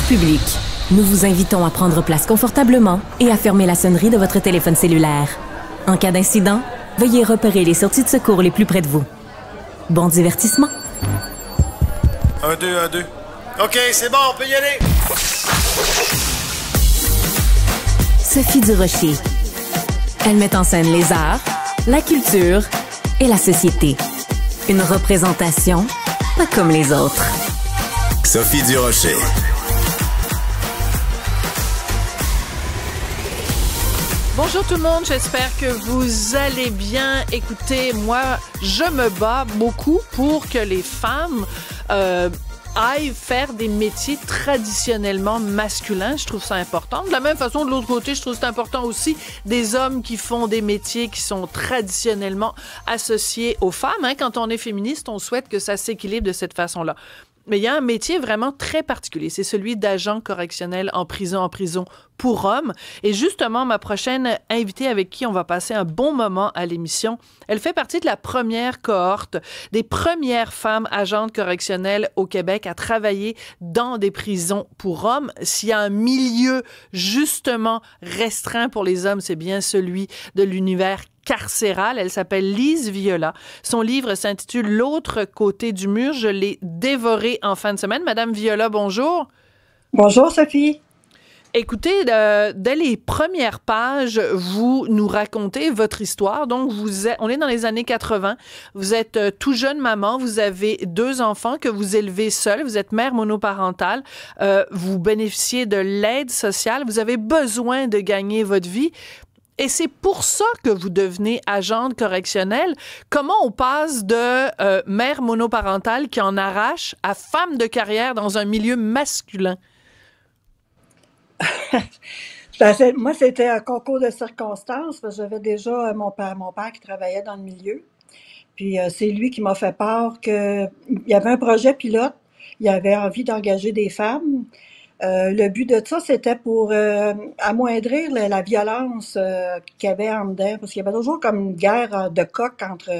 public, nous vous invitons à prendre place confortablement et à fermer la sonnerie de votre téléphone cellulaire. En cas d'incident, veuillez repérer les sorties de secours les plus près de vous. Bon divertissement. 1, 2, 1, 2. OK, c'est bon, on peut y aller. Sophie Durocher. Elle met en scène les arts, la culture et la société. Une représentation pas comme les autres. Sophie Durocher. Bonjour tout le monde, j'espère que vous allez bien. Écoutez, moi, je me bats beaucoup pour que les femmes euh, aillent faire des métiers traditionnellement masculins. Je trouve ça important. De la même façon, de l'autre côté, je trouve c'est important aussi des hommes qui font des métiers qui sont traditionnellement associés aux femmes. Hein. Quand on est féministe, on souhaite que ça s'équilibre de cette façon-là. Mais il y a un métier vraiment très particulier, c'est celui d'agent correctionnel en prison, en prison pour hommes. Et justement, ma prochaine invitée avec qui on va passer un bon moment à l'émission, elle fait partie de la première cohorte des premières femmes agentes correctionnelles au Québec à travailler dans des prisons pour hommes. S'il y a un milieu justement restreint pour les hommes, c'est bien celui de l'univers carcérale. Elle s'appelle Lise Viola. Son livre s'intitule L'autre côté du mur. Je l'ai dévoré en fin de semaine. Madame Viola, bonjour. Bonjour, Sophie. Écoutez, euh, dès les premières pages, vous nous racontez votre histoire. Donc, vous êtes, on est dans les années 80. Vous êtes euh, tout jeune maman. Vous avez deux enfants que vous élevez seule. Vous êtes mère monoparentale. Euh, vous bénéficiez de l'aide sociale. Vous avez besoin de gagner votre vie. Et c'est pour ça que vous devenez agente correctionnelle. Comment on passe de euh, mère monoparentale qui en arrache à femme de carrière dans un milieu masculin? Ben, moi, c'était un concours de circonstances. J'avais déjà euh, mon père, mon père qui travaillait dans le milieu. Puis euh, c'est lui qui m'a fait part qu'il y avait un projet pilote. Il avait envie d'engager des femmes. Euh, le but de ça, c'était pour euh, amoindrir la, violence euh, qu'il y avait en dedans, parce qu'il y avait toujours comme une guerre de coq entre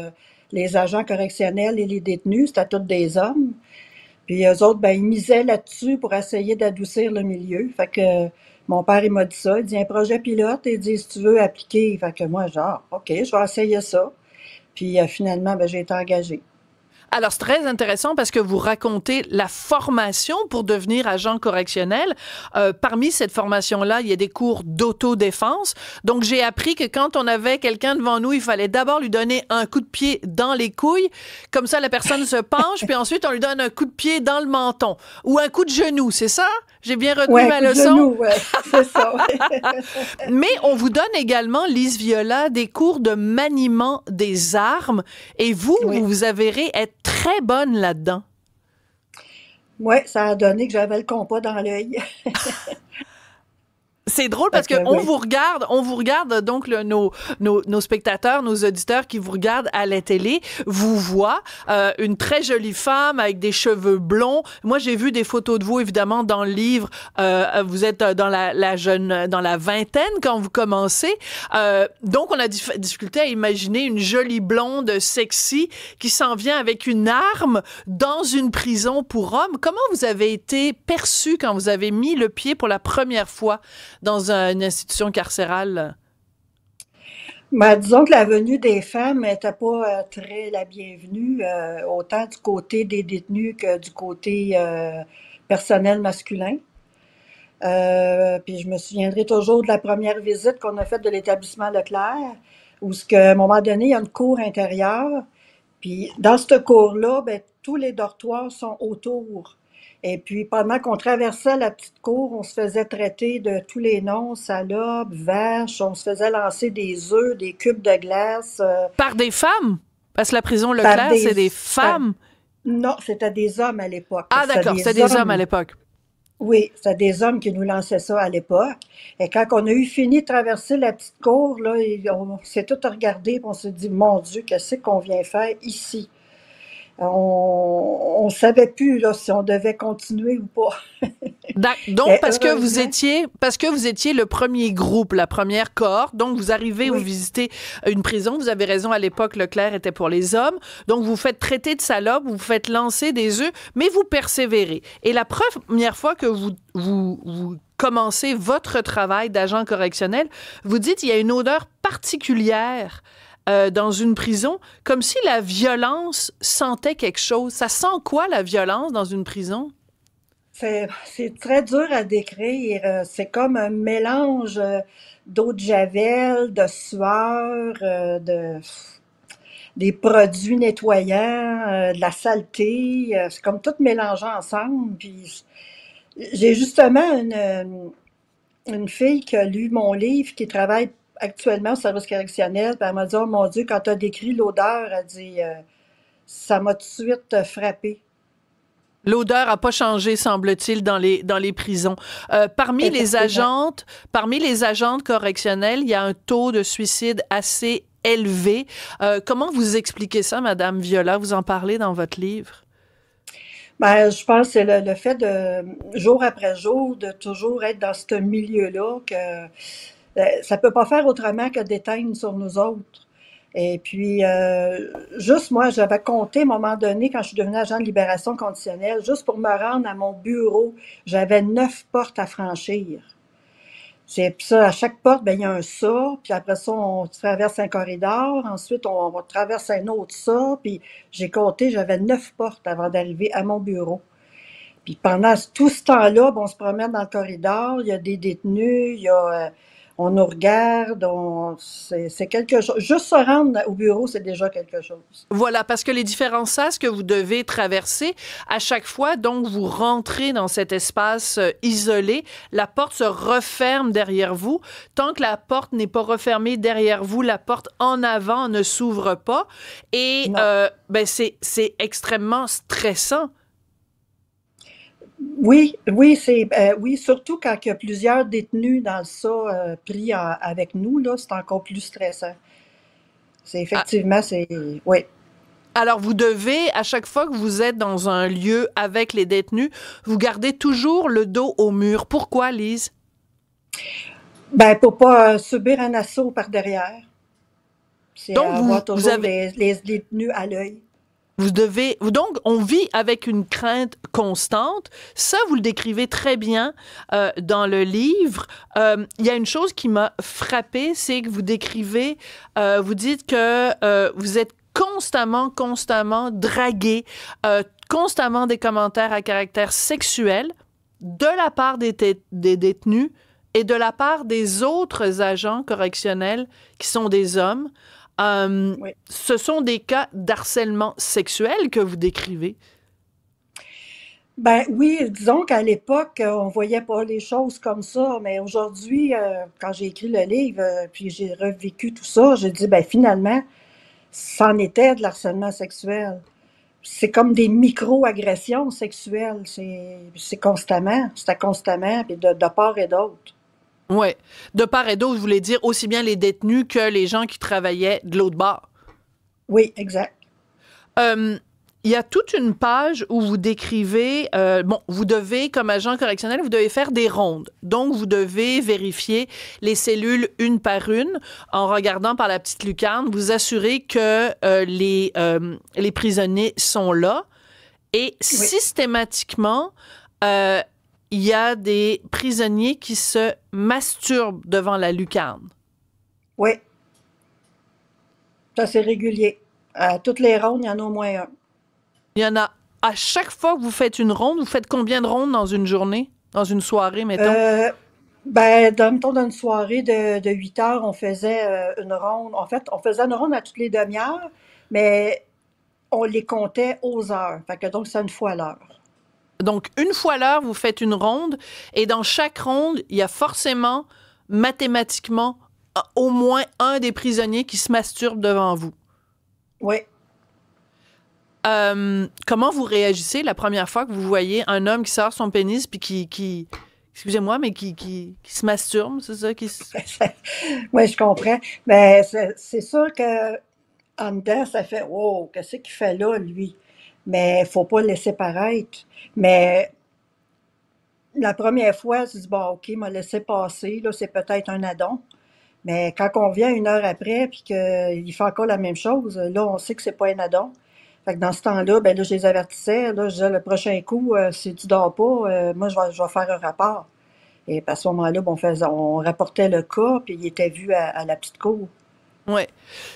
les agents correctionnels et les détenus, c'était tous des hommes. Puis eux autres, ben, ils misaient là-dessus pour essayer d'adoucir le milieu. Fait que mon père, il m'a dit ça. Il dit un projet pilote. Il dit si tu veux appliquer. Fait que moi, genre, OK, je vais essayer ça. Puis finalement, ben, j'ai été engagée. Alors, c'est très intéressant parce que vous racontez la formation pour devenir agent correctionnel. Euh, parmi cette formation-là, il y a des cours d'autodéfense. Donc, j'ai appris que quand on avait quelqu'un devant nous, il fallait d'abord lui donner un coup de pied dans les couilles. Comme ça, la personne se penche, puis ensuite, on lui donne un coup de pied dans le menton ou un coup de genou, c'est ça? J'ai bien retenu ma leçon. ça. Mais on vous donne également, Lise Viola, des cours de maniement des armes. Et vous, vous vous avérez être très bonne là-dedans. Oui, ça a donné que j'avais le compas dans l'œil. c'est drôle parce qu'on vous regarde, on vous regarde donc nos, nos, nos, spectateurs, nos auditeurs qui vous regardent à la télé, vous voient euh, une très jolie femme avec des cheveux blonds. Moi, j'ai vu des photos de vous évidemment dans le livre. Euh, vous êtes euh, dans la, la, jeune, dans la vingtaine quand vous commencez. donc, on a dif difficulté à imaginer une jolie blonde sexy qui s'en vient avec une arme dans une prison pour hommes. Comment vous avez été perçue quand vous avez mis le pied pour la première fois dans une institution carcérale? Ben, disons que la venue des femmes n'était pas euh, très la bienvenue, euh, autant du côté des détenus que du côté euh, personnel masculin. puis je me souviendrai toujours de la première visite qu'on a faite de l'établissement Leclerc, où ce un moment donné, il y a une cour intérieure. Puis dans cette cour-là, ben, tous les dortoirs sont autour et puis, pendant qu'on traversait la petite cour, on se faisait traiter de tous les noms, salopes, vaches, on se faisait lancer des œufs, des cubes de glace. Euh, par des femmes? Parce que la prison Leclerc, c'est des femmes? Non, c'était des hommes à l'époque. Ah d'accord, c'était des, hommes à l'époque. Oui, c'était des hommes qui nous lançaient ça à l'époque. Et quand on a eu fini de traverser la petite cour, là, on s'est tout regardé et on s'est dit, mon Dieu, qu'est-ce qu'on vient faire ici? on ne savait plus si on devait continuer ou pas. donc, parce que vous étiez, parce que vous étiez le premier groupe, la première cohorte, donc vous arrivez vous visitez une prison. Vous avez raison, à l'époque, Leclerc était pour les hommes. Donc, vous faites traiter de salope, vous faites lancer des œufs, mais vous persévérez. Et la première fois que vous commencez votre travail d'agent correctionnel, vous dites il y a une odeur particulière euh, dans une prison, comme si la violence sentait quelque chose. Ça sent quoi la violence dans une prison? C'est très dur à décrire. Euh, c'est comme un mélange euh, d'eau de javel, de sueur, de, des produits nettoyants, de la saleté. C'est comme tout mélangé ensemble. j'ai justement une, une fille qui a lu mon livre, qui travaille actuellement au service correctionnel. elle m'a dit Oh mon Dieu, quand tu as décrit l'odeur, elle dit euh, Ça m'a tout de suite euh, frappé. L'odeur n'a pas changé, semble-t-il, dans les dans les prisons. Euh, parmi les agentes, parmi les correctionnelles, il y a un taux de suicide assez élevé. comment vous expliquez ça, Madame Viola Vous en parlez dans votre livre. Ben, je pense que c'est le, le, fait de jour après jour de toujours être dans ce milieu-là que euh, ça peut pas faire autrement que d'éteindre sur nous autres. Et puis, euh, juste moi, j'avais compté à un moment donné, quand je suis devenue agent de libération conditionnelle, juste pour me rendre à mon bureau, j'avais neuf portes à franchir. C'est ça, à chaque porte, bien, il y a un ça, puis après ça, on traverse un corridor, ensuite on, traverse un autre ça, puis j'ai compté, j'avais neuf portes avant d'arriver à mon bureau. Puis pendant tout ce temps-là, on se promène dans le corridor, il y a des détenus, il y a... Euh, on nous regarde, c'est, quelque chose. Juste se rendre au bureau, c'est déjà quelque chose. Voilà, parce que les différents sas que vous devez traverser, à chaque fois, donc, vous rentrez dans cet espace euh, isolé, la porte se referme derrière vous. Tant que la porte n'est pas refermée derrière vous, la porte en avant ne s'ouvre pas. Et euh, ben, c'est extrêmement stressant oui, oui, c'est euh, oui, surtout quand il y a plusieurs détenus dans le ça euh, pris avec nous, là, c'est encore plus stressant. C'est ah. effectivement, c'est oui. Alors, vous devez, à chaque fois que vous êtes dans un lieu avec les détenus, vous gardez toujours le dos au mur. Pourquoi, Lise? Ben, pour pas euh, subir un assaut par derrière. Donc, vous, toujours avez... les, les détenus à l'œil. Vous donc on vit avec une crainte constante. Ça vous le décrivez très bien euh, dans le livre. Euh, il y a une chose qui m'a frappée, c'est que vous décrivez, euh, vous dites que vous êtes constamment, constamment dragué, constamment des commentaires à caractère sexuel de la part des détenus et de la part des autres agents correctionnels qui sont des hommes. Euh, ce sont des cas d'harcèlement sexuel que vous décrivez. Ben oui, disons qu'à l'époque, euh, on voyait pas les choses comme ça, mais aujourd'hui, euh, quand j'ai écrit le livre, puis j'ai revécu tout ça, j'ai dit, ben finalement, c'en était de l'harcèlement sexuel. C'est comme des micro-agressions sexuelles, c'est constamment, c'était constamment, puis de, de part et d'autre. Oui. De part et d'autre, je voulais dire aussi bien les détenus que les gens qui travaillaient de l'autre bord. Oui, exact. Hum, il y a toute une page où vous décrivez, euh, bon, vous devez, comme agent correctionnel, vous devez faire des rondes. Donc, vous devez vérifier les cellules une par une en regardant par la petite lucarne, vous assurer que euh, les, hum, les prisonniers sont là. Et systématiquement, euh, il y a des prisonniers qui se masturbent devant la lucarne. Oui. Ça, c'est régulier. À toutes les rondes, il y en a au moins un. Il y en a. À chaque fois que vous faites une ronde, vous faites combien de rondes dans une journée, dans une soirée, mettons? Euh, ben, dans, mettons, dans une soirée de, de 8 heures, on faisait euh, une ronde. En fait, on faisait une ronde à toutes les demi-heures, mais on les comptait aux heures. Fait que donc, c'est une fois l'heure. Donc, une fois l'heure, vous faites une ronde et dans chaque ronde, il y a forcément, mathématiquement, au moins un des prisonniers qui se masturbe devant vous. Oui. Euh, comment vous réagissez la première fois que vous voyez un homme qui sort son pénis puis qui, excusez-moi, mais qui, qui, se masturbe, c'est ça? Qui oui, je comprends. Mais ben, c'est sûr que en dedans, ça fait Wow, qu'est-ce qu'il fait là, lui? mais faut pas le laisser paraître. Mais la première fois, je dis, bon, OK, m'a laissé passer, là, c'est peut-être un addon. Mais quand on vient une heure après, puis qu'il fait encore la même chose, là, on sait que c'est pas un addon. Fait dans ce temps-là, ben je les avertissais. Là, je disais, le prochain coup, euh, si tu dors pas, euh, moi, je vais, faire un rapport. Et à ce moment-là, on, on rapportait le cas, puis il était vu à la petite cour.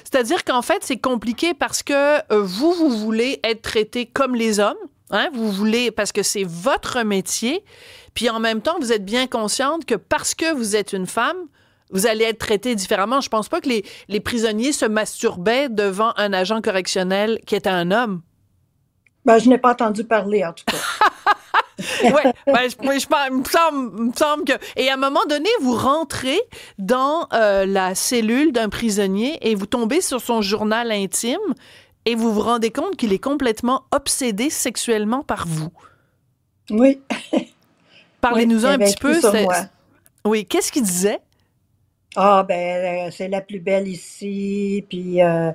C'est-à-dire qu'en fait, c'est compliqué parce que euh, vous, vous voulez être traité comme les hommes. Hein? Vous voulez, parce que c'est votre métier. Puis en même temps, vous êtes bien consciente que parce que vous êtes une femme, vous allez être traité différemment. Je pense pas que les, prisonniers se masturbaient devant un agent correctionnel qui était un homme. Ben, je n'ai pas entendu parler, en tout cas. ouais, ben, je, je, il, me semble, que. Et à un moment donné, vous rentrez dans euh, la cellule d'un prisonnier et vous tombez sur son journal intime et vous vous rendez compte qu'il est complètement obsédé sexuellement par vous. Oui. parlez nous un petit peu. Oui, qu'est-ce qu'il disait? Ah, oh, ben, euh, c'est la plus belle ici, puis euh,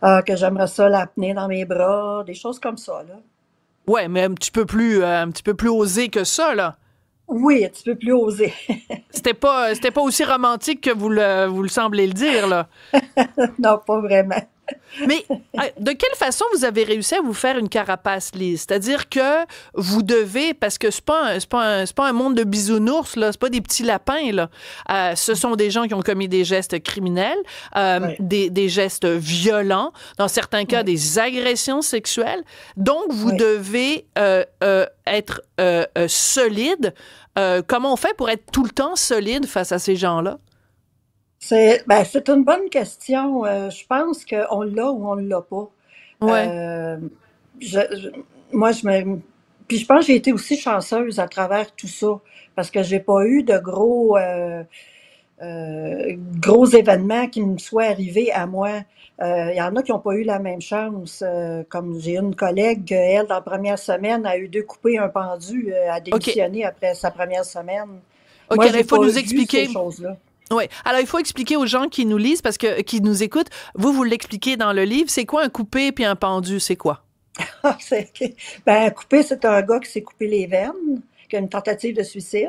ah, que j'aimerais ça l'apnée dans mes bras, des choses comme ça, là. Ouais, mais un petit peu plus, euh, un petit peu plus osé que ça, là. Oui, un petit peu plus osé. c'était pas, c'était pas aussi romantique que vous le, vous le semblez le dire, là. non, pas vraiment. Mais euh, de quelle façon vous avez réussi à vous faire une carapace lisse? C'est-à-dire que vous devez, parce que ce pas, pas, un, monde de bisounours, ce n'est pas des petits lapins, euh, ce sont des gens qui ont commis des gestes criminels, euh, des, gestes violents, dans certains cas des agressions sexuelles. Donc, vous devez être solide. comment on fait pour être tout le temps solide face à ces gens-là? Ben, c'est une bonne question. Euh, je pense qu'on l'a ou on ne l'a pas. Euh, je, moi, je Puis je pense que j'ai été aussi chanceuse à travers tout ça parce que j'ai pas eu de gros. Euh, gros événements qui me soient arrivés à moi. Il y en a qui n'ont pas eu la même chance. comme j'ai une collègue, elle, dans la première semaine, a eu deux coupés, un pendu, à démissionner après sa première semaine. OK, il faut nous expliquer. Oui. Alors, il faut expliquer aux gens qui nous lisent, parce que, qui nous écoutent, vous, vous l'expliquez dans le livre, c'est quoi un coupé puis un pendu? C'est quoi? Ah, ben, un coupé, c'est un gars qui s'est coupé les veines, qui a une tentative de suicide.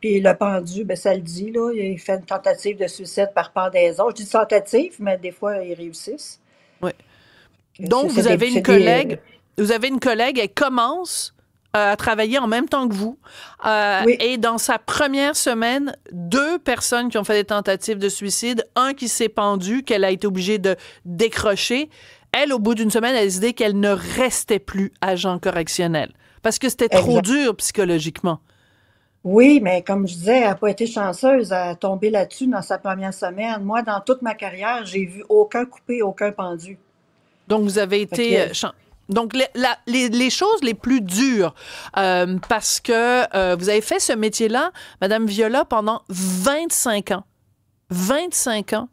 Puis le pendu, ben, ça le dit, là, il fait une tentative de suicide par pendaison. Je dis tentative, mais des fois, ils réussissent. Oui. Donc, vous avez une collègue, vous avez une collègue, elle commence a travaillé en même temps que vous. Euh, et dans sa première semaine, deux personnes qui ont fait des tentatives de suicide, un qui s'est pendu, qu'elle a été obligée de décrocher. Elle, au bout d'une semaine, a décidé qu'elle ne restait plus agent correctionnel parce que c'était trop dur psychologiquement. Oui, mais comme je disais, elle n'a pas été chanceuse à tomber là-dessus dans sa première semaine. Moi, dans toute ma carrière, j'ai vu aucun coupé, aucun pendu. Donc, vous avez été... Donc, les, choses les plus dures, euh, parce que euh, vous avez fait ce métier-là, Madame Viola, pendant 25 ans. 25 ans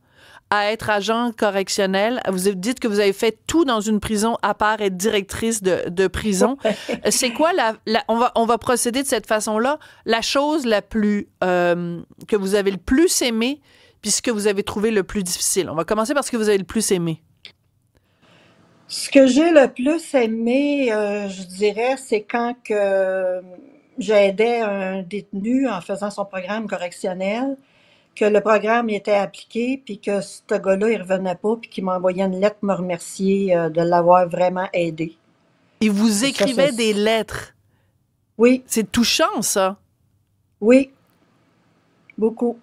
à être agent correctionnel. Vous dites que vous avez fait tout dans une prison à part être directrice de, prison. Euh, c'est quoi la, on, va, procéder de cette façon-là. La chose la plus que vous avez le plus aimée, puis ce que vous avez trouvé le plus difficile. On va commencer par ce que vous avez le plus aimé. Ce que j'ai le plus aimé, euh, je dirais, c'est quand que euh, j'aidais un détenu en faisant son programme correctionnel, que le programme était appliqué, puis que ce gars-là, il revenait pas, puis qu'il m'envoyait une lettre me remercier euh, de l'avoir vraiment aidé. Il vous écrivait des lettres. Oui. C'est touchant, ça. Oui. Beaucoup.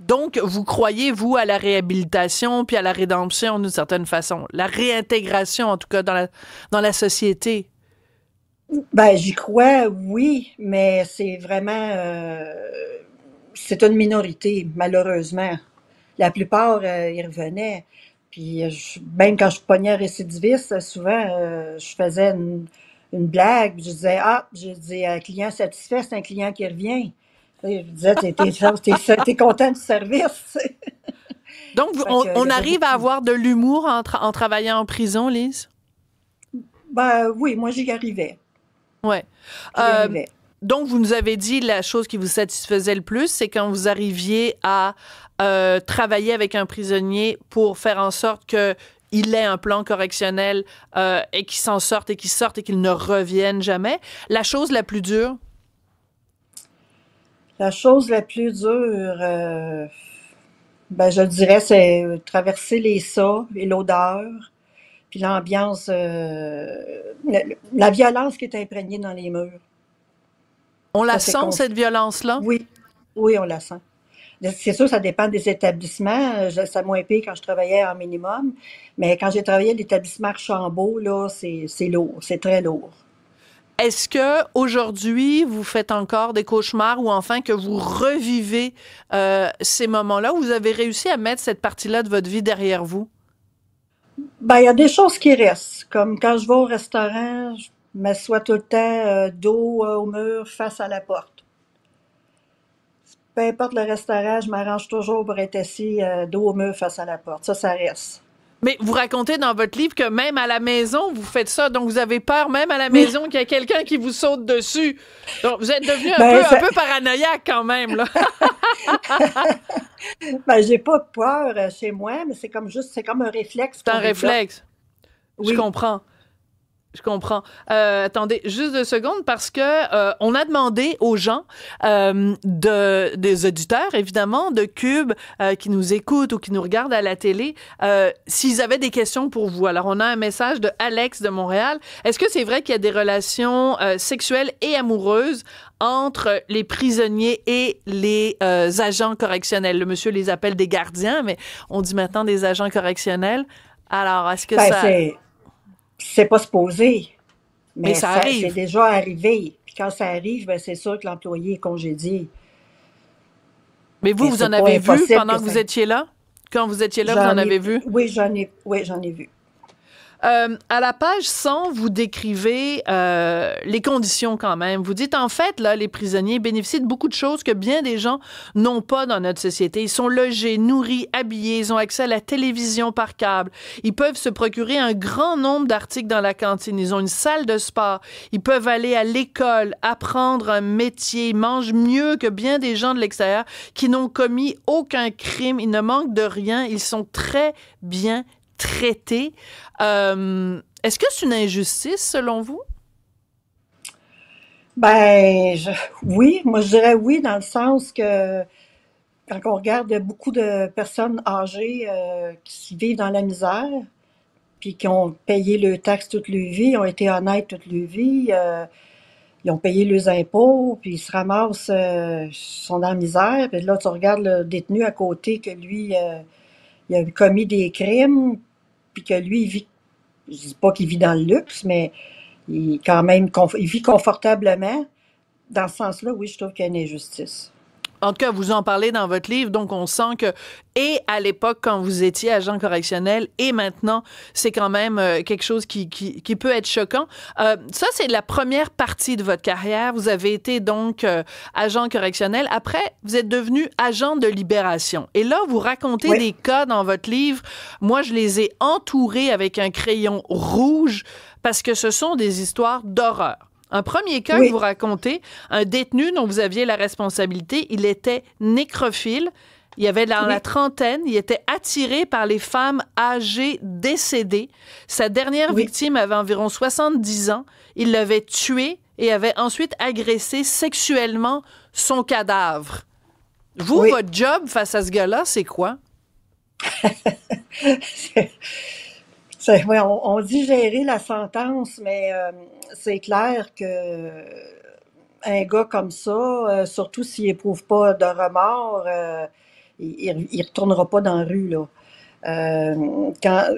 Donc, vous croyez, vous, à la réhabilitation puis à la rédemption d'une certaine façon, la réintégration en tout cas dans la, dans la société? Ben, j'y crois, oui, mais c'est vraiment. Euh, c'est une minorité, malheureusement. La plupart, ils euh, revenaient. Puis, même quand je pognais récidiviste, souvent, euh, je faisais une, une blague. Je disais, ah, je dit, un client satisfait, c'est un client qui revient. Je disais, t'es content de service. Donc, on, arrive à avoir de l'humour en, en, travaillant en prison, Lise? Ben oui, moi j'y arrivais. Ouais. Euh, donc, vous nous avez dit la chose qui vous satisfaisait le plus, c'est quand vous arriviez à euh, travailler avec un prisonnier pour faire en sorte que il ait un plan correctionnel euh, et qu'il s'en sorte et qu'il sorte et qu'il ne revienne jamais. La chose la plus dure, la chose la plus dure, euh, ben, je dirais, c'est euh, traverser les sauts et l'odeur, puis l'ambiance, euh, la, violence qui est imprégnée dans les murs. On la sent, cette violence-là? Oui, oui, on la sent. C'est sûr, ça dépend des établissements. ça moins épais quand je travaillais en minimum, mais quand j'ai travaillé à l'établissement Archambault, là, c'est lourd, c'est très lourd. Est-ce que aujourd'hui vous faites encore des cauchemars ou enfin que vous revivez euh, ces moments-là où vous avez réussi à mettre cette partie-là de votre vie derrière vous? Ben, il y a des choses qui restent. Comme quand je vais au restaurant, je m'assois tout le temps euh, dos euh, au mur, face à la porte. Peu importe le restaurant, je m'arrange toujours pour être assis dos au mur, face à la porte. Ça, ça reste. Mais vous racontez dans votre livre que même à la maison, vous faites ça. Donc, vous avez peur même à la maison qu'il y a quelqu'un qui vous saute dessus. Donc, vous êtes devenu un, ben, peu, paranoïaque quand même. Là. ben, j'ai pas peur euh, chez moi, mais c'est comme juste, c'est comme un réflexe. C'est un réflexe. Je comprends. Je comprends. Euh, attendez, juste deux secondes parce que euh, on a demandé aux gens euh, de des auditeurs évidemment de Cube euh, qui nous écoutent ou qui nous regardent à la télé euh, s'ils avaient des questions pour vous. Alors on a un message de Alex de Montréal. Est-ce que c'est vrai qu'il y a des relations euh, sexuelles et amoureuses entre les prisonniers et les agents correctionnels Le monsieur les appelle des gardiens, mais on dit maintenant des agents correctionnels. Alors est-ce que ben, ça c'est pas supposé. Mais, mais ça, arrive. C'est déjà arrivé. Puis quand ça arrive, ben c'est sûr que l'employé est congédié. Mais vous, vous en avez vu pendant que, vous étiez là? Quand vous étiez là, vous en avez vu? Oui, j'en ai, oui, j'en ai vu. Euh, à la page 100, vous décrivez euh, les conditions quand même. Vous dites en fait, là, les prisonniers bénéficient de beaucoup de choses que bien des gens n'ont pas dans notre société. Ils sont logés, nourris, habillés, ils ont accès à la télévision par câble. Ils peuvent se procurer un grand nombre d'articles dans la cantine. Ils ont une salle de sport. Ils peuvent aller à l'école, apprendre un métier, mangent mieux que bien des gens de l'extérieur qui n'ont commis aucun crime. Ils ne manquent de rien. Ils sont très bien traité. Euh, est-ce que c'est une injustice selon vous? Ben, oui, moi je dirais oui, dans le sens que quand on regarde beaucoup de personnes âgées euh, qui vivent dans la misère, puis qui ont payé le taxe toute leur vie, ont été honnêtes toute leur vie, euh, ils ont payé leurs impôts, puis ils se ramassent, sont dans la misère. Puis là, tu regardes le détenu à côté que lui, il a commis des crimes, puis que lui, il vit, je dis pas qu'il vit dans le luxe, mais il, quand même, il vit confortablement. Dans ce sens-là, oui, je trouve qu'il y a une injustice en tout cas, vous en parlez dans votre livre, donc on sent que, et à l'époque, quand vous étiez agent correctionnel, et maintenant, c'est quand même euh, quelque chose qui, qui, peut être choquant. Euh, ça, c'est la première partie de votre carrière. Vous avez été donc euh, agent correctionnel. Après, vous êtes devenu agent de libération. Et là, vous racontez des cas dans votre livre. Moi, je les ai entourés avec un crayon rouge parce que ce sont des histoires d'horreur. Un premier cas que vous racontez, un détenu dont vous aviez la responsabilité, il était nécrophile. Il avait dans la trentaine, il était attiré par les femmes âgées décédées. Sa dernière victime avait environ 70 ans. Il l'avait tué et avait ensuite agressé sexuellement son cadavre. Vous, votre job face à ce gars-là, c'est quoi? on, dit gérer la sentence, mais euh, c'est clair que un gars comme ça, euh, surtout s'il éprouve pas de remords, euh, il ne retournera pas dans la rue. Là. quand,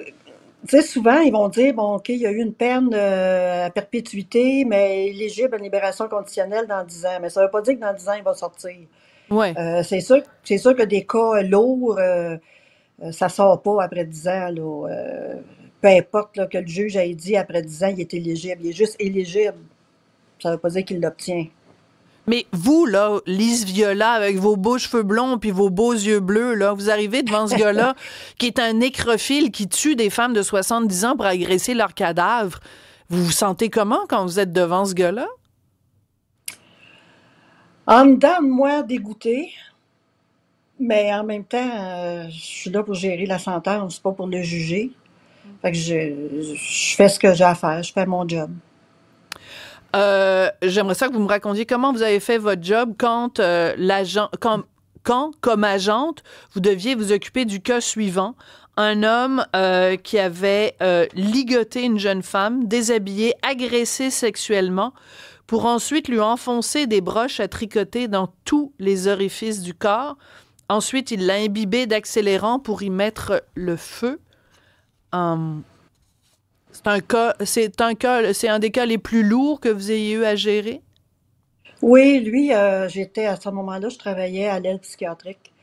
souvent, ils vont dire, bon, OK, il y a eu une peine à perpétuité, mais éligible à libération conditionnelle dans 10 ans. Mais ça ne veut pas dire que dans 10 ans, il va sortir. Ouais. c'est sûr, sûr que des cas lourds, ça ne sort pas après 10 ans. Là, peu importe que le juge ait dit après 10 ans, il est éligible. Il est juste éligible. Ça ne veut pas dire qu'il l'obtient. Mais vous, là, Lise Viola, avec vos beaux cheveux blonds puis vos beaux yeux bleus, là, vous arrivez devant ce gars-là qui est un nécrophile qui tue des femmes de 70 ans pour agresser leurs cadavres. Vous vous sentez comment quand vous êtes devant ce gars-là? En dedans moi, dégoûté, mais en même temps, euh, je suis là pour gérer la sentence, pas pour le juger je, fais ce que j'ai à faire, je fais mon job. Euh, j'aimerais ça que vous me racontiez comment vous avez fait votre job quand euh, quand, comme agente, vous deviez vous occuper du cas suivant, un homme euh, qui avait ligoté une jeune femme, déshabillée, agressée sexuellement, pour ensuite lui enfoncer des broches à tricoter dans tous les orifices du corps. Ensuite, il l'a imbibée d'accélérant pour y mettre le feu. Um, c'est un cas, c'est un un des cas les plus lourds que vous ayez eu à gérer? Oui, lui, euh, j'étais à ce moment-là, je travaillais à l'aile psychiatrique.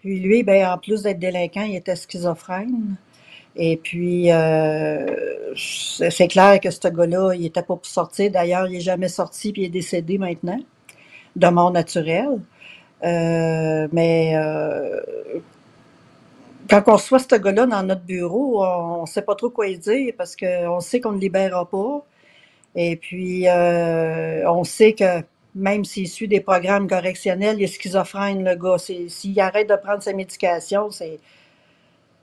Puis lui, ben, en plus d'être délinquant, il était schizophrène. Et puis, euh, c'est clair que ce gars-là, il n'était pas pour sortir. D'ailleurs, il n'est jamais sorti, puis il est décédé maintenant, de mort naturelle. Euh, mais quand on reçoit ce gars-là dans notre bureau, on ne sait pas trop quoi y dire parce qu'on sait qu'on ne libérera pas. Et puis, euh, on sait que même s'il suit des programmes correctionnels, il est schizophrène, le gars. S'il arrête de prendre sa médication, c'est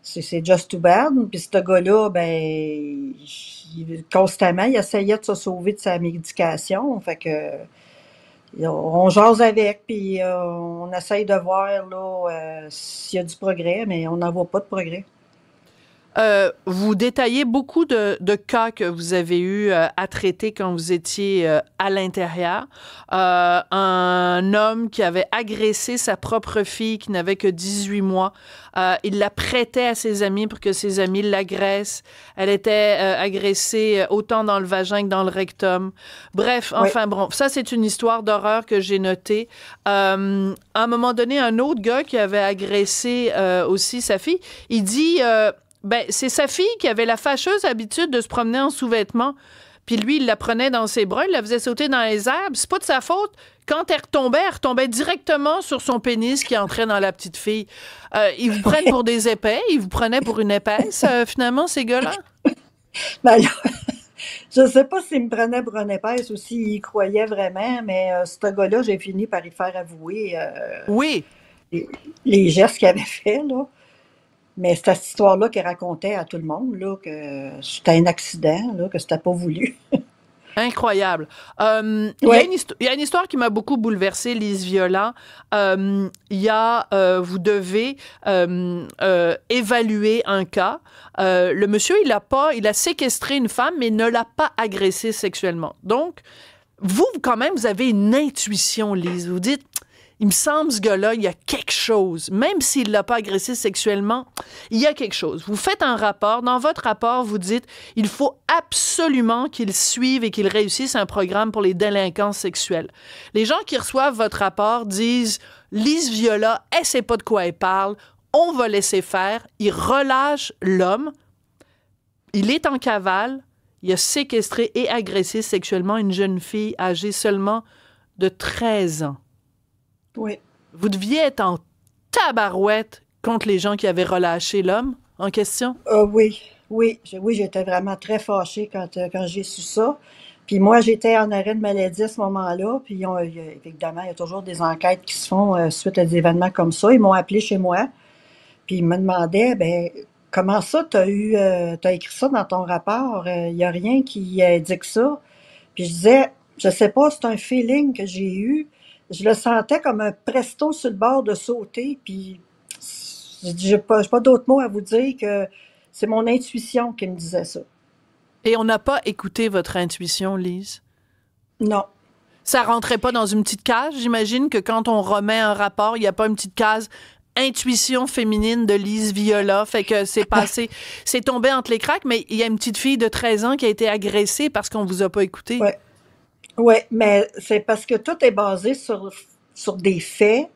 c'est just too bad. Puis ce gars-là, ben, constamment, il essayait de se sauver de sa médication. Fait que on jase avec, puis euh, on essaye de voir là, euh, s'il y a du progrès, mais on n'en voit pas de progrès. Euh, vous détaillez beaucoup de, de, cas que vous avez eu euh, à traiter quand vous étiez euh, à l'intérieur. un homme qui avait agressé sa propre fille qui n'avait que 18 mois. il la prêtait à ses amis pour que ses amis l'agressent. Elle était agressée autant dans le vagin que dans le rectum. Bref, enfin bon, ça c'est une histoire d'horreur que j'ai notée. à un moment donné, un autre gars qui avait agressé aussi sa fille, il dit... Ben, c'est sa fille qui avait la fâcheuse habitude de se promener en sous-vêtements. Puis lui, il la prenait dans ses bras, il la faisait sauter dans les herbes. C'est pas de sa faute. Quand elle retombait, elle retombait directement sur son pénis qui entrait dans la petite fille. Il euh, ils vous prennent pour des épais, ils vous prenait pour une épaisse, euh, finalement, ces gars-là. Ben, je sais pas s'ils me prenait pour une épaisse ou s'ils y croyaient vraiment, mais euh, ce gars-là, j'ai fini par y faire avouer. oui. Les, les, gestes qu'il avait faits, là. Mais cette histoire-là qu'elle racontait à tout le monde, là, que c'était un accident, là, que c'était pas voulu. Incroyable. Hum, il y, a une histoire qui m'a beaucoup bouleversée, Lise Viola. Hum, il y a, euh, vous devez hum, euh, évaluer un cas. Euh, le monsieur, il a pas, il a séquestré une femme, mais ne l'a pas agressée sexuellement. Donc, vous, quand même, vous avez une intuition, Lise. Vous dites, il me semble, ce gars-là, il y a quelque chose. Même s'il ne l'a pas agressé sexuellement, il y a quelque chose. Vous faites un rapport. Dans votre rapport, vous dites, il faut absolument qu'il suive et qu'il réussisse un programme pour les délinquants sexuels. Les gens qui reçoivent votre rapport disent, Lise Viola, elle ne sait pas de quoi elle parle. On va laisser faire. Il relâche l'homme. Il est en cavale. Il a séquestré et agressé sexuellement une jeune fille âgée seulement de 13 ans. Oui. Vous deviez être en tabarouette contre les gens qui avaient relâché l'homme en question? Euh, oui, oui. oui, j'étais vraiment très fâchée quand, euh, quand j'ai su ça. Puis moi, j'étais en arrêt de maladie à ce moment-là. Puis on, évidemment, il y a toujours des enquêtes qui se font euh, suite à des événements comme ça. Ils m'ont appelé chez moi. Puis ils me demandaient, ben comment ça, tu as, eu, as écrit ça dans ton rapport? Il n'y a rien qui indique ça. Puis je disais, je sais pas, c'est un feeling que j'ai eu je le sentais comme un presto sur le bord de sauter. Puis, je n'ai pas, pas mots à vous dire que c'est mon intuition qui me disait ça. Et on n'a pas écouté votre intuition, Lise? Non. Ça rentrait pas dans une petite case? J'imagine que quand on remet un rapport, il n'y a pas une petite case intuition féminine de Lise Viola. Fait que c'est passé, c'est tombé entre les cracks. mais il y a une petite fille de 13 ans qui a été agressée parce qu'on vous a pas écouté. Oui, mais c'est parce que tout est basé sur, sur des faits.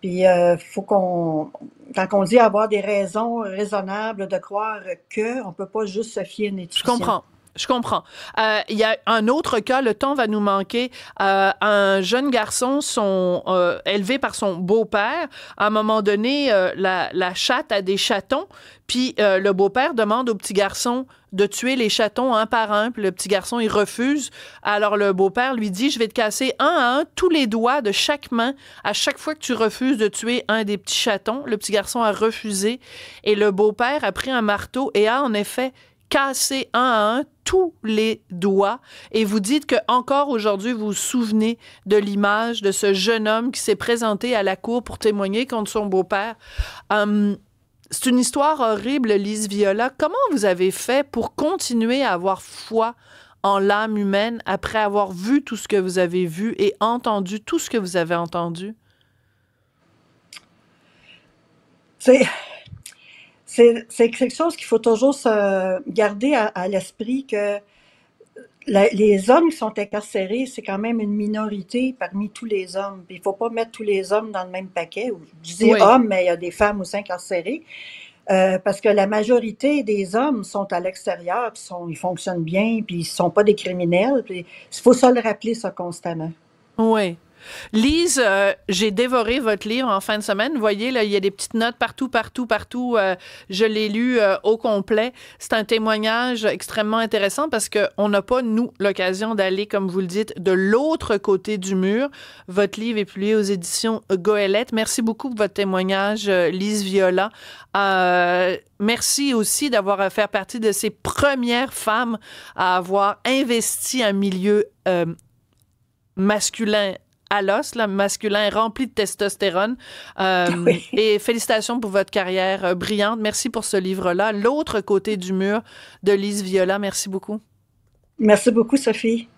Puis, euh, faut qu'on. Quand on dit avoir des raisons raisonnables de croire que, on peut pas juste se fier à une étude. Je comprends. Je comprends. Euh, il y a un autre cas, le temps va nous manquer. Euh, un jeune garçon, son, euh, élevé par son beau-père, à un moment donné, la, chatte a des chatons, puis le beau-père demande au petit garçon de tuer les chatons un par un, puis le petit garçon, il refuse. Alors le beau-père lui dit, je vais te casser un à un tous les doigts de chaque main à chaque fois que tu refuses de tuer un des petits chatons. Le petit garçon a refusé et le beau-père a pris un marteau et a en effet casser un à un tous les doigts et vous dites que encore aujourd'hui vous vous souvenez de l'image de ce jeune homme qui s'est présenté à la cour pour témoigner contre son beau-père. Hum, c'est une histoire horrible, Lise Viola. Comment vous avez fait pour continuer à avoir foi en l'âme humaine après avoir vu tout ce que vous avez vu et entendu tout ce que vous avez entendu? C'est c'est quelque chose qu'il faut toujours garder à, l'esprit que les hommes qui sont incarcérés, c'est quand même une minorité parmi tous les hommes. Il ne faut pas mettre tous les hommes dans le même paquet. Je dis hommes, mais il y a des femmes aussi incarcérées. Euh, parce que la majorité des hommes sont à l'extérieur, ils fonctionnent bien, puis ils ne sont pas des criminels. Il faut ça le rappeler, ça, constamment. Oui, Lise, euh, j'ai dévoré votre livre en fin de semaine. Vous voyez, il y a des petites notes partout, partout, partout. Euh, je l'ai lu euh, au complet. C'est un témoignage extrêmement intéressant parce qu'on n'a pas, nous, l'occasion d'aller, comme vous le dites, de l'autre côté du mur. Votre livre est publié aux éditions Goélette. Merci beaucoup pour votre témoignage, Lise Viola. Merci aussi d'avoir fait partie de ces premières femmes à avoir investi un milieu masculin à l'os, masculin, rempli de testostérone. Euh, et félicitations pour votre carrière euh, brillante. Merci pour ce livre-là. L'autre côté du mur de Lise Viola. Merci beaucoup. Merci beaucoup, Sophie.